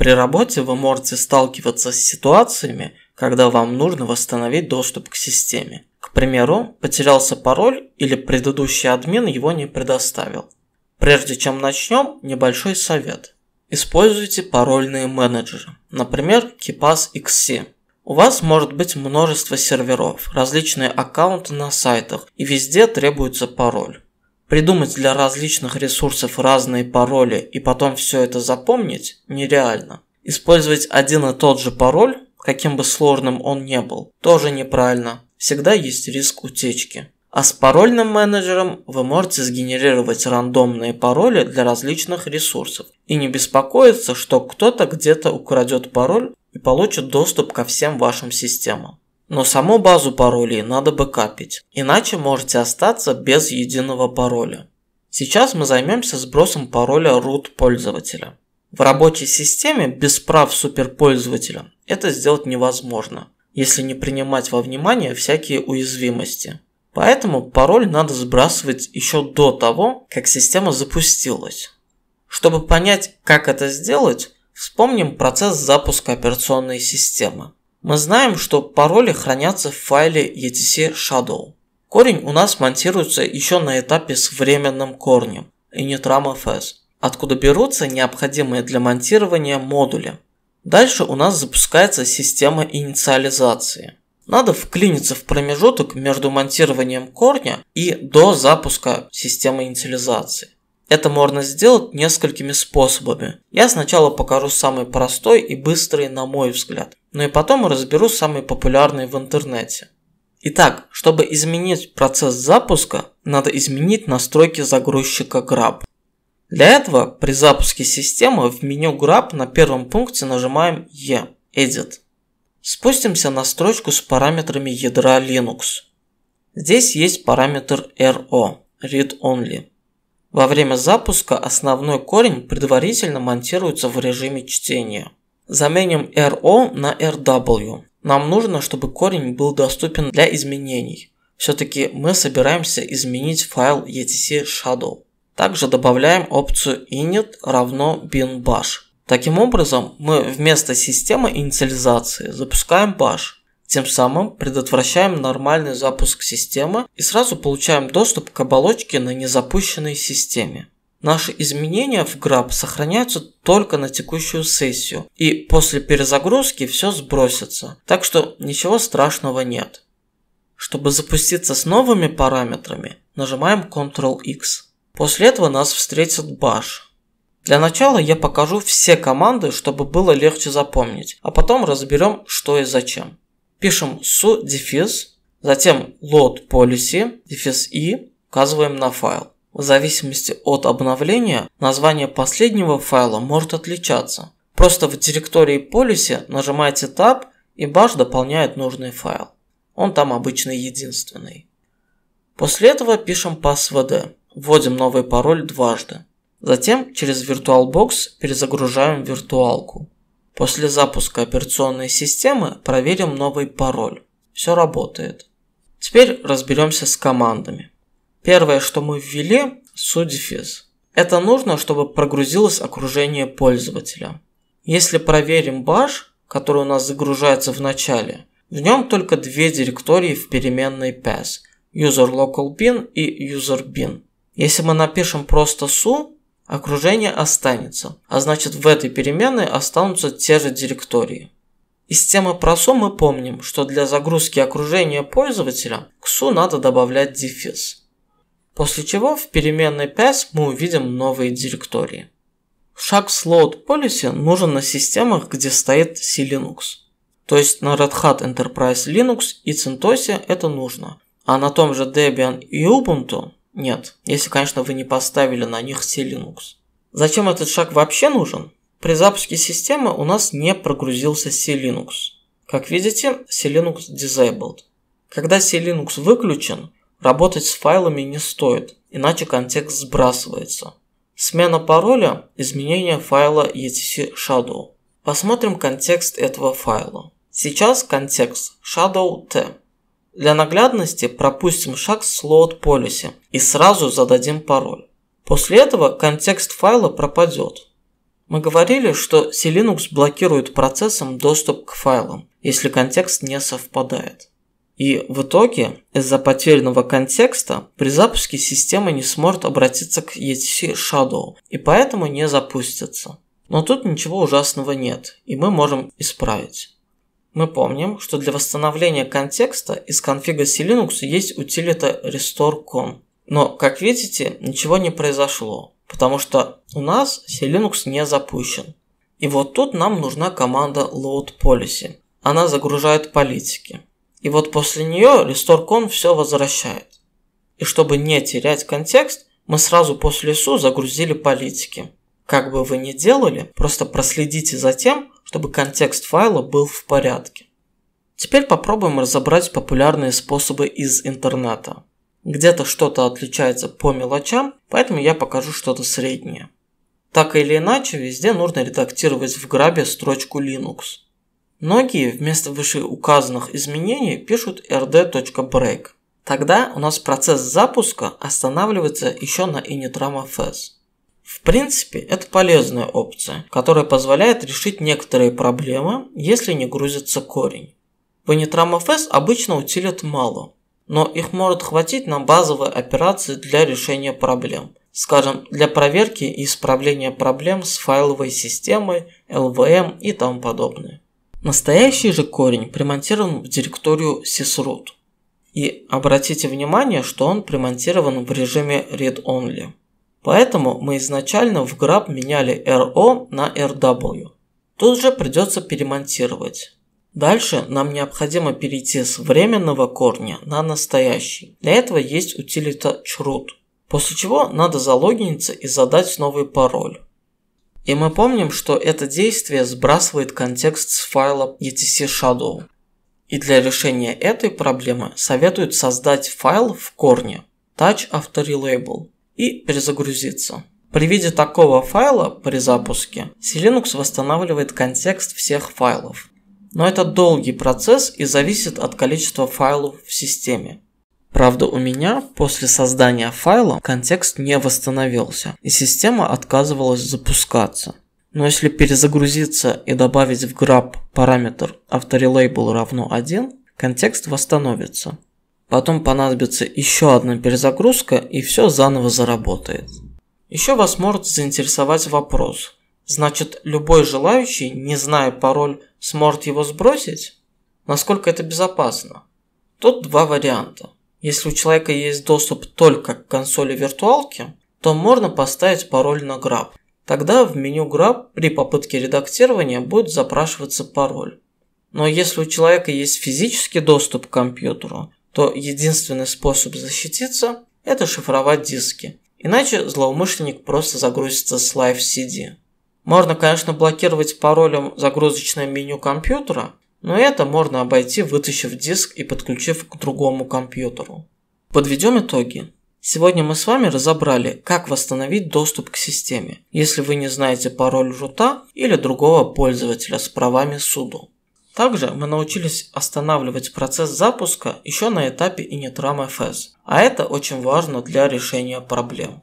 При работе вы можете сталкиваться с ситуациями, когда вам нужно восстановить доступ к системе. К примеру, потерялся пароль или предыдущий админ его не предоставил. Прежде чем начнем, небольшой совет. Используйте парольные менеджеры, например, KeePass XC. У вас может быть множество серверов, различные аккаунты на сайтах и везде требуется пароль. Придумать для различных ресурсов разные пароли и потом все это запомнить нереально. Использовать один и тот же пароль, каким бы сложным он ни был, тоже неправильно. Всегда есть риск утечки. А с парольным менеджером вы можете сгенерировать рандомные пароли для различных ресурсов и не беспокоиться, что кто-то где-то украдет пароль и получит доступ ко всем вашим системам. Но саму базу паролей надо бы капить, иначе можете остаться без единого пароля. Сейчас мы займемся сбросом пароля root пользователя. В рабочей системе без прав суперпользователя это сделать невозможно, если не принимать во внимание всякие уязвимости. Поэтому пароль надо сбрасывать еще до того, как система запустилась. Чтобы понять, как это сделать, вспомним процесс запуска операционной системы. Мы знаем, что пароли хранятся в файле etc shadow. Корень у нас монтируется еще на этапе с временным корнем initramfs, откуда берутся необходимые для монтирования модули. Дальше у нас запускается система инициализации. Надо вклиниться в промежуток между монтированием корня и до запуска системы инициализации. Это можно сделать несколькими способами. Я сначала покажу самый простой и быстрый, на мой взгляд, но ну и потом разберу самый популярный в интернете. Итак, чтобы изменить процесс запуска, надо изменить настройки загрузчика GRAB. Для этого при запуске системы в меню GRAB на первом пункте нажимаем E – Edit. Спустимся на строчку с параметрами ядра Linux. Здесь есть параметр RO – Read Only. Во время запуска основной корень предварительно монтируется в режиме чтения. Заменим RO на RW. Нам нужно, чтобы корень был доступен для изменений. Все-таки мы собираемся изменить файл etc shadow. Также добавляем опцию init равно bin bash. Таким образом, мы вместо системы инициализации запускаем bash – тем самым предотвращаем нормальный запуск системы и сразу получаем доступ к оболочке на незапущенной системе. Наши изменения в граб сохраняются только на текущую сессию, и после перезагрузки все сбросится, так что ничего страшного нет. Чтобы запуститься с новыми параметрами, нажимаем Ctrl-X. После этого нас встретит Bash. Для начала я покажу все команды, чтобы было легче запомнить, а потом разберем что и зачем. Пишем su дефис, затем load policy, дефис и, указываем на файл. В зависимости от обновления, название последнего файла может отличаться. Просто в директории policy нажимаете Tab и bash дополняет нужный файл. Он там обычно единственный. После этого пишем passwd, вводим новый пароль дважды. Затем через VirtualBox перезагружаем виртуалку. После запуска операционной системы проверим новый пароль. Все работает. Теперь разберемся с командами. Первое, что мы ввели, судифиз. Это нужно, чтобы прогрузилось окружение пользователя. Если проверим баш, который у нас загружается в начале, в нем только две директории в переменной path – user local bin и user bin. Если мы напишем просто su, окружение останется, а значит в этой переменной останутся те же директории. Из темы про су мы помним, что для загрузки окружения пользователя к су надо добавлять дефис. После чего в переменной path мы увидим новые директории. Шаг с load policy нужен на системах, где стоит c То есть на Red Hat Enterprise Linux и CentOS это нужно, а на том же Debian и Ubuntu нет, если, конечно, вы не поставили на них C-Linux. Зачем этот шаг вообще нужен? При запуске системы у нас не прогрузился C-Linux. Как видите, C-Linux disabled. Когда C-Linux выключен, работать с файлами не стоит, иначе контекст сбрасывается. Смена пароля – изменение файла etc shadow. Посмотрим контекст этого файла. Сейчас контекст shadow t. Для наглядности пропустим шаг с слот-полисе и сразу зададим пароль. После этого контекст файла пропадет. Мы говорили, что c блокирует процессом доступ к файлам, если контекст не совпадает. И в итоге из-за потерянного контекста при запуске система не сможет обратиться к etc Shadow и поэтому не запустится. Но тут ничего ужасного нет, и мы можем исправить. Мы помним, что для восстановления контекста из конфига Linux есть утилита RestoreCon. Но, как видите, ничего не произошло, потому что у нас Linux не запущен. И вот тут нам нужна команда LoadPolicy. Она загружает политики. И вот после нее RestoreCon все возвращает. И чтобы не терять контекст, мы сразу после SU загрузили политики. Как бы вы ни делали, просто проследите за тем, чтобы контекст файла был в порядке. Теперь попробуем разобрать популярные способы из интернета. Где-то что-то отличается по мелочам, поэтому я покажу что-то среднее. Так или иначе, везде нужно редактировать в грабе строчку Linux. Многие вместо вышеуказанных изменений пишут rd.break. Тогда у нас процесс запуска останавливается еще на initramfs. В принципе, это полезная опция, которая позволяет решить некоторые проблемы, если не грузится корень. По FS обычно утилит мало, но их может хватить на базовые операции для решения проблем, скажем, для проверки и исправления проблем с файловой системой, LVM и тому подобное. Настоящий же корень примонтирован в директорию sysroot. И обратите внимание, что он примонтирован в режиме read-only. Поэтому мы изначально в граб меняли RO на RW. Тут же придется перемонтировать. Дальше нам необходимо перейти с временного корня на настоящий. Для этого есть утилита chroot. После чего надо залогиниться и задать новый пароль. И мы помним, что это действие сбрасывает контекст с файла etc shadow. И для решения этой проблемы советуют создать файл в корне touch after relabel и перезагрузиться. При виде такого файла при запуске Linux восстанавливает контекст всех файлов. Но это долгий процесс и зависит от количества файлов в системе. Правда, у меня после создания файла контекст не восстановился, и система отказывалась запускаться. Но если перезагрузиться и добавить в grab параметр авторелейбл равно 1, контекст восстановится. Потом понадобится еще одна перезагрузка и все заново заработает. Еще вас может заинтересовать вопрос. Значит, любой желающий, не зная пароль, сможет его сбросить? Насколько это безопасно? Тут два варианта. Если у человека есть доступ только к консоли виртуалки, то можно поставить пароль на граб. Тогда в меню граб при попытке редактирования будет запрашиваться пароль. Но если у человека есть физический доступ к компьютеру, то единственный способ защититься – это шифровать диски. Иначе злоумышленник просто загрузится с Live CD. Можно, конечно, блокировать паролем загрузочное меню компьютера, но это можно обойти, вытащив диск и подключив к другому компьютеру. Подведем итоги. Сегодня мы с вами разобрали, как восстановить доступ к системе, если вы не знаете пароль жута или другого пользователя с правами суду. Также мы научились останавливать процесс запуска еще на этапе Initram FS, а это очень важно для решения проблем.